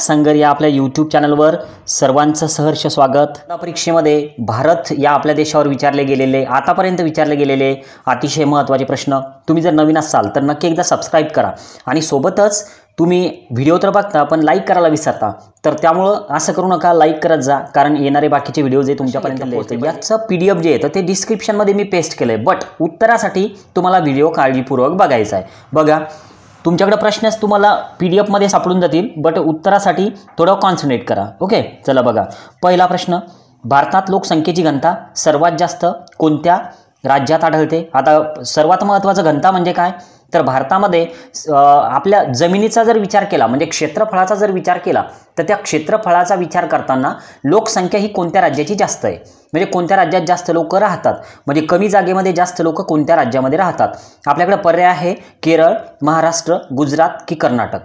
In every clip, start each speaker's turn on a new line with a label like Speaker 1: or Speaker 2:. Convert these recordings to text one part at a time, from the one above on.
Speaker 1: संगर या आपल्या यूट्यूब चॅनलवर सर्वांचं सहर्ष स्वागत परीक्षेमध्ये भारत या आपल्या देशावर विचारले गेलेले आतापर्यंत विचारले गेलेले अतिशय महत्त्वाचे प्रश्न तुम्ही जर नवीन असाल तर नक्की एकदा सबस्क्राईब करा आणि सोबतच तुम्ही व्हिडिओ तर बघता पण लाईक करायला विसरता तर त्यामुळं असं करू नका लाईक करत जा कारण येणारे बाकीचे व्हिडिओ जे तुमच्यापर्यंत पोहोचते याचं पी डी एफ जे येतं ते डिस्क्रिप्शनमध्ये मी पेस्ट केलं आहे बट उत्तरासाठी तुम्हाला व्हिडिओ काळजीपूर्वक बघायचा आहे बघा तुमच्याकडे प्रश्नच तुम्हाला पी डी एफमध्ये सापडून जातील बट उत्तरासाठी थोडं कॉन्सन्ट्रेट करा ओके चला बघा पहिला प्रश्न भारतात लोकसंख्येची घनता सर्वात जास्त कोणत्या राज्यात आढळते आता सर्वात महत्त्वाचं घनता म्हणजे काय तर भारतामध्ये आपल्या जमिनीचा जर विचार केला म्हणजे क्षेत्रफळाचा जर विचार केला तर त्या क्षेत्रफळाचा विचार करताना लोकसंख्या ही कोणत्या राज्याची जास्त आहे म्हणजे कोणत्या राज्यात जास्त लोक राहतात म्हणजे कमी जागेमध्ये जास्त लोक कोणत्या राज्यामध्ये राहतात आपल्याकडे पर्याय आहे केरळ महाराष्ट्र गुजरात की कर्नाटक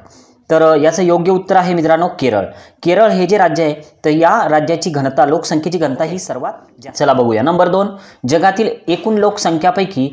Speaker 1: तर याचं योग्य उत्तर आहे मित्रांनो केरळ केरळ हे जे राज्य आहे तर या राज्याची घनता लोकसंख्येची घनता ही सर्वात चला बघूया नंबर दोन जगातील एकूण लोकसंख्यापैकी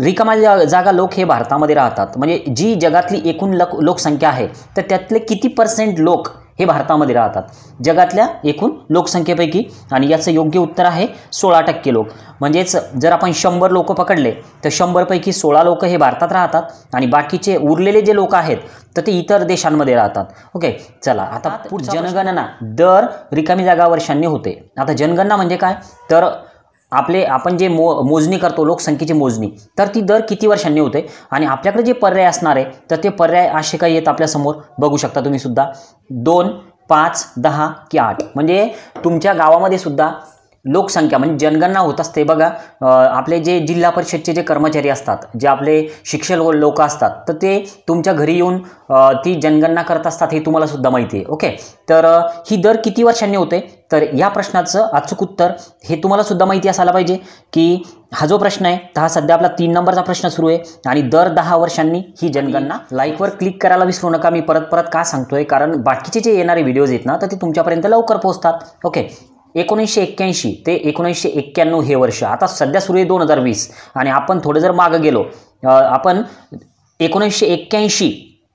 Speaker 1: रिकामा जागा लोक हे भारतामध्ये राहतात म्हणजे जी जगातली एकूण लक लोकसंख्या आहे तर त्यातले किती पर्सेंट लोक हे भारतामध्ये राहतात जगातल्या एकूण लोकसंख्येपैकी आणि याचं योग्य उत्तर आहे सोळा टक्के लोक म्हणजेच जर आपण शंभर लोक पकडले तर शंभरपैकी सोळा लोक हे भारतात राहतात आणि बाकीचे उरलेले जे लोक आहेत तर ते इतर देशांमध्ये राहतात ओके चला आता जनगणना दर रिकामी जागा वर्षांनी होते आता जनगणना म्हणजे काय तर आपले आपण जे मो मोजणी करतो लोकसंख्येची मोजणी तर ती दर किती वर्षांनी होते आणि आपल्याकडे जे पर्याय असणार आहे तर ते पर्याय असे काही येत आपल्यासमोर बघू शकता तुम्ही सुद्धा दोन पाच दहा की आठ म्हणजे तुमच्या गावामध्ये सुद्धा लोकसंख्या म्हणजे जनगणना होत असते बघा आपले जे जिल्हा परिषदचे जे कर्मचारी असतात जे आपले शिक्षण लोक असतात तर ते तुमच्या घरी येऊन ती जनगणना करत असतात हे तुम्हाला सुद्धा माहिती आहे ओके तर ही दर किती वर्षांनी होते तर या प्रश्नाचं अचूक उत्तर हे तुम्हाला सुद्धा माहिती असायला पाहिजे की हा जो प्रश्न आहे तर हा सध्या आपला तीन नंबरचा प्रश्न सुरू आहे आणि दर दहा वर्षांनी ही जनगणना लाईकवर क्लिक करायला विसरू नका मी परत परत का सांगतोय कारण बाकीचे जे येणारे व्हिडिओज आहेत ना तर ते तुमच्यापर्यंत लवकर पोहोचतात ओके एकोणीसशे एक्क्याऐंशी ते एकोणीसशे एक्क्याण्णव हे वर्ष आता सध्या सुरू आहे दोन हजार वीस आणि आपण थोडं जर मागं गेलो आपण एकोणीसशे एक्क्याऐंशी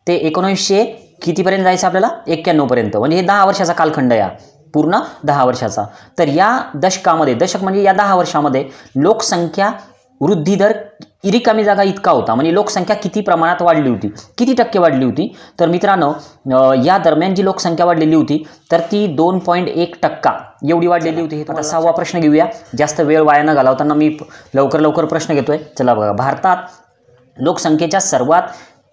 Speaker 1: ते एकोणीसशे कितीपर्यंत जायचं आपल्याला एक्क्याण्णवपर्यंत म्हणजे हे दहा वर्षाचा कालखंड या पूर्ण दहा वर्षाचा तर या दशकामध्ये दशक म्हणजे या दहा वर्षामध्ये लोकसंख्या वृद्धी दर रिकामी जागा इतका होता म्हणजे लोकसंख्या किती प्रमाणात वाढली होती किती टक्के वाढली होती तर मित्रांनो या दरम्यान जी लोकसंख्या वाढलेली होती तर ती दोन पॉईंट एक टक्का एवढी वाढलेली होती हे तुम्हाला सहावा प्रश्न घेऊया जास्त वेळ वाया न घालवताना मी लवकर लवकर प्रश्न घेतोय चला बघा भारतात लोकसंख्येच्या सर्वात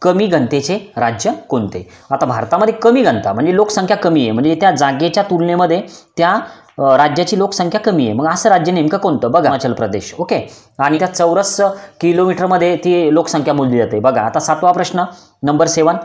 Speaker 1: कमी घनतेचे राज्य कोणते आता भारतामध्ये कमी घनता म्हणजे लोकसंख्या कमी आहे म्हणजे त्या जागेच्या तुलनेमध्ये त्या राज्याची लोकसंख्या कमी आहे मग असं राज्य नेमकं कोणतं बघा हिमाचल प्रदेश ओके आणि त्या चौरस किलोमीटरमध्ये ती लोकसंख्या मोजली जाते बघा आता सातवा प्रश्न नंबर सेवन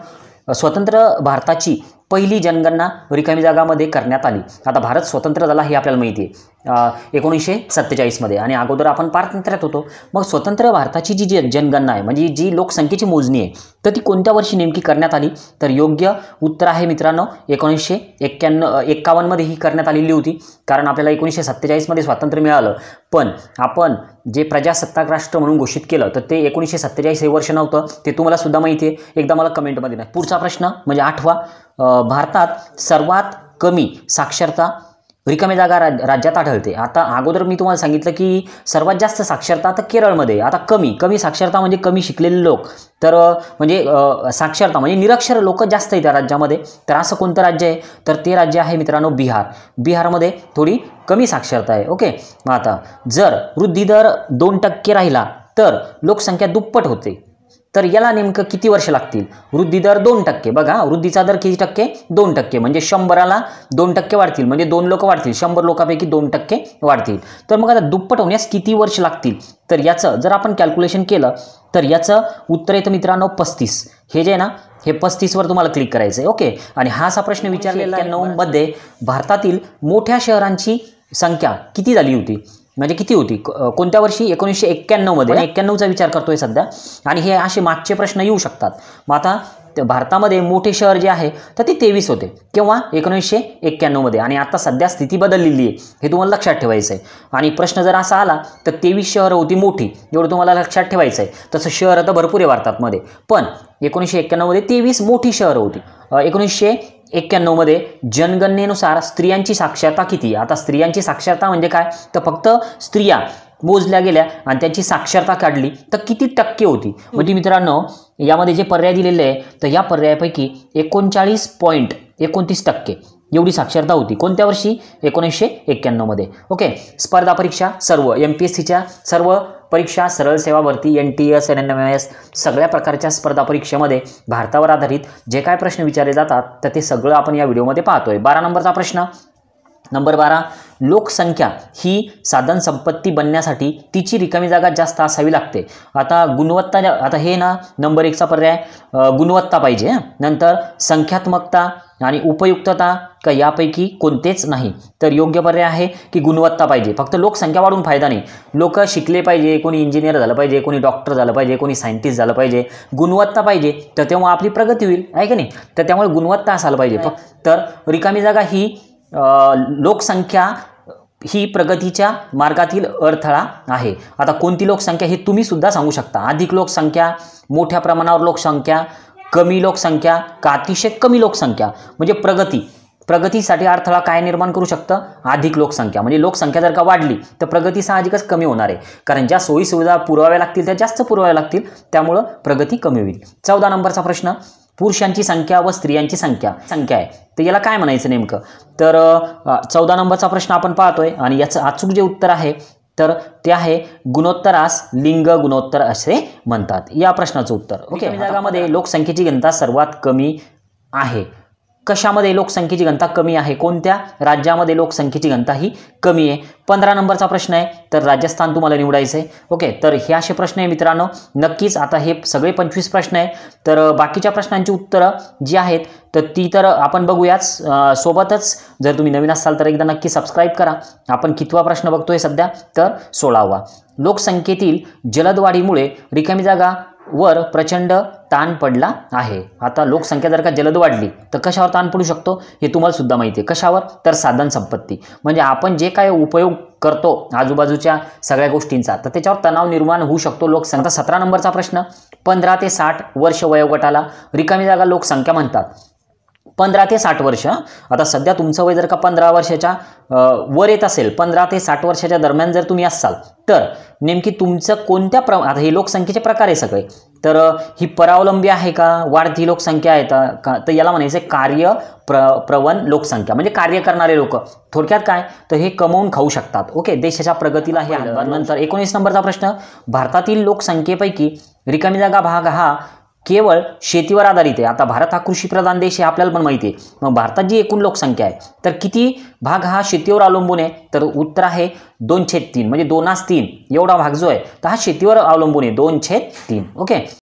Speaker 1: स्वतंत्र भारताची पहिली जनगणना रिकामी जागामध्ये करण्यात आली आता भारत स्वतंत्र झाला हे आपल्याला माहिती आहे एकोणीसशे सत्तेचाळीसमध्ये आणि अगोदर आपण पारतंत्र्यात होतो मग स्वतंत्र भारताची जी जनगणना आहे म्हणजे जी लोकसंख्येची मोजणी आहे तर ती कोणत्या वर्षी नेमकी करण्यात आली तर योग्य उत्तर आहे मित्रांनो एकोणीसशे एक्क्याण्णव एक्कावन्नमध्ये ही करण्यात आलेली होती कारण आपल्याला एकोणीसशे सत्तेचाळीसमध्ये स्वातंत्र्य मिळालं पण आपण जे प्रजासत्ताक राष्ट्र म्हणून घोषित केलं तर ते एकोणीसशे सत्तेचाळीस हे वर्ष नव्हतं ते तुम्हाला सुद्धा माहिती आहे एकदा मला कमेंटमध्ये नाही पुढचा प्रश्न म्हणजे आठवा भारतात सर्वात कमी साक्षरता रिकाम्या जागा राज राज्यात आढळते आता अगोदर मी तुम्हाला सांगितलं की सर्वात जास्त साक्षरता आता केरळमध्ये आता कमी कमी साक्षरता म्हणजे कमी शिकलेले लोक तर म्हणजे साक्षरता म्हणजे निरक्षर लोक जास्त आहे त्या राज्यामध्ये तर असं कोणतं राज्य आहे तर ते राज्य आहे मित्रांनो बिहार बिहारमध्ये थोडी कमी साक्षरता आहे ओके आता जर वृद्धी दर दोन टक्के राहिला तर लोकसंख्या दुप्पट होते तर याला नेमकं किती वर्ष लागतील वृद्धी दर दोन टक्के बघा वृद्धीचा दर किती टक्के दोन टक्के म्हणजे शंभराला दोन टक्के वाढतील म्हणजे दोन लोक वाढतील शंभर लोकांपैकी दोन टक्के वाढतील तर मग आता दुप्पट होण्यास किती वर्ष लागतील तर याचं जर आपण कॅल्क्युलेशन केलं तर याचं उत्तर येतं मित्रांनो पस्तीस हे जे आहे ना हे पस्तीसवर तुम्हाला क्लिक करायचं आहे ओके आणि हा असा प्रश्न विचारलेला आहे नऊमध्ये भारतातील मोठ्या शहरांची संख्या किती झाली होती म्हणजे किती होती कोणत्या वर्षी एकोणीसशे एक्क्याण्णवमध्ये एक्क्याण्णवचा विचार करतोय सध्या आणि हे असे मागचे प्रश्न येऊ शकतात मग आता भारतामध्ये मोठे शहर जे आहे तर ते तेवीस होते किंवा एकोणीसशे एक्क्याण्णवमध्ये आणि आता सध्या स्थिती बदललेली आहे हे तुम्हाला लक्षात ठेवायचं आहे आणि प्रश्न जर असा आला तर तेवीस शहरं होती मोठी जेवढं तुम्हाला लक्षात ठेवायचं आहे तसं शहर तर भरपूर आहे भारतातमध्ये पण एकोणीसशे एक्क्याण्णवमध्ये तेवीस मोठी शहरं होती एकोणीसशे एक्क्याण्णवमध्ये जनगणनेनुसार स्त्रियांची साक्षरता किती आता स्त्रियांची साक्षरता म्हणजे काय तर फक्त स्त्रिया मोजल्या गेल्या आणि त्यांची साक्षरता काढली तर किती टक्के होती म्हणजे मित्रांनो यामध्ये जे पर्याय दिलेले आहे तर या पर्यायापैकी एकोणचाळीस पॉईंट एकोणतीस टक्के एवढी साक्षरता होती कोणत्या वर्षी एकोणीसशे एक्क्याण्णवमध्ये ओके स्पर्धा परीक्षा सर्व एम पी एस सीच्या सर्व परीक्षा सरळ सेवा भरती N T S N N M S सगळ्या प्रकारच्या स्पर्धा परीक्षेमध्ये भारतावर आधारित जे काय प्रश्न विचारले जातात तर ते सगळं आपण या व्हिडिओमध्ये पाहतोय बारा नंबरचा प्रश्न नंबर बारा लोकसंख्या ही साधन संपत्ती बनण्यासाठी तिची रिकामी जागा जास्त असावी लागते आता गुणवत्ता आता हे ना नंबर एकचा पर्याय गुणवत्ता पाहिजे नंतर संख्यात्मकता आणि उपयुक्तता का यापैकी कोणतेच नाही तर योग्य पर्याय आहे की गुणवत्ता पाहिजे फक्त लोकसंख्या वाढून फायदा नाही लोक शिकले पाहिजे कोणी इंजिनियर झालं पाहिजे कोणी डॉक्टर झालं पाहिजे कोणी सायंटिस्ट झालं पाहिजे गुणवत्ता पाहिजे तर तेव्हा आपली प्रगती होईल आहे की नाही तर त्यामुळे गुणवत्ता असायला पाहिजे तर रिकामी जागा ही लोकसंख्या ही प्रगतीच्या मार्गातील अडथळा आहे आता कोणती लोकसंख्या हे तुम्हीसुद्धा सांगू शकता अधिक लोकसंख्या मोठ्या प्रमाणावर लोकसंख्या कमी लोकसंख्या का अतिशय कमी लोकसंख्या म्हणजे प्रगती प्रगतीसाठी अडथळा काय निर्माण करू शकतं अधिक लोकसंख्या म्हणजे लोकसंख्या जर का वाढली तर प्रगती साहजिकच कमी होणार आहे कारण ज्या सोयीसुविधा पुरवाव्या लागतील त्या जास्त पुरवाव्या लागतील त्यामुळं प्रगती कमी होईल चौदा नंबरचा प्रश्न पुरुषांची संख्या व स्त्रियांची संख्या संख्या आहे तर याला काय म्हणायचं नेमकं तर चौदा नंबरचा प्रश्न आपण पाहतोय आणि याचं अचूक जे उत्तर आहे तर ते आहे गुणोत्तरास लिंग गुणोत्तर असे म्हणतात या प्रश्नाचं उत्तर ओके जगामध्ये लोकसंख्येची घनता सर्वात कमी आहे कशामध्ये लोकसंख्येची घनता कमी आहे कोणत्या राज्यामध्ये लोकसंख्येची घनता ही कमी आहे पंधरा नंबरचा प्रश्न आहे तर राजस्थान तुम्हाला निवडायचं आहे ओके तर हे असे प्रश्न आहे मित्रांनो नक्कीच आता हे सगळे पंचवीस प्रश्न आहे तर बाकीच्या प्रश्नांची उत्तरं जी आहेत तर ती तर आपण बघूयाच सोबतच जर तुम्ही नवीन असाल तर एकदा नक्की सबस्क्राईब करा आपण कितवा प्रश्न बघतोय सध्या तर सोळावा लोकसंख्येतील जलदवाढीमुळे रिकामी जागा वर प्रचंड ताण पडला आहे आता लोकसंख्या जर का जलद वाढली तर कशावर ताण पडू शकतो हे तुम्हाला सुद्धा माहिती आहे कशावर तर साधन संपत्ती म्हणजे आपण जे काय उपयोग करतो आजूबाजूच्या सगळ्या गोष्टींचा तर त्याच्यावर तणाव निर्माण होऊ शकतो लोकसंख्या सतरा नंबरचा प्रश्न पंधरा ते साठ वर्ष वयोगटाला रिकामी जागा लोकसंख्या म्हणतात पंधरा ते साठ वर्ष आता सध्या तुमचं वय जर का पंधरा वर्षाच्या वर येत असेल पंधरा ते साठ वर्षाच्या दरम्यान जर तुम्ही असाल तर नेमकी तुमचं कोणत्या प्र आता हे लोकसंख्येचे प्रकार आहे सगळे तर ही परावलंबी आहे का वाढती लोकसंख्या आहे का तर याला म्हणायचं कार्य प्र प्रवण लोकसंख्या म्हणजे कार्य करणारे लोक थोडक्यात काय तर हे कमवून खाऊ शकतात ओके देशाच्या प्रगतीला हे नंतर एकोणीस नंबरचा प्रश्न भारतातील लोकसंख्येपैकी रिकामी जागा भाग हा केवळ शेतीवर आधारित आहे आता भारत हा कृषीप्रधान देश आहे आपल्याला पण माहिती आहे मग भारतात जी एकूण लोकसंख्या आहे तर किती भाग हा शेतीवर अवलंबून आहे तर उत्तर आहे छेद तीन म्हणजे दोनास तीन एवढा भाग जो आहे तर हा शेतीवर अवलंबून आहे दोनशे तीन ओके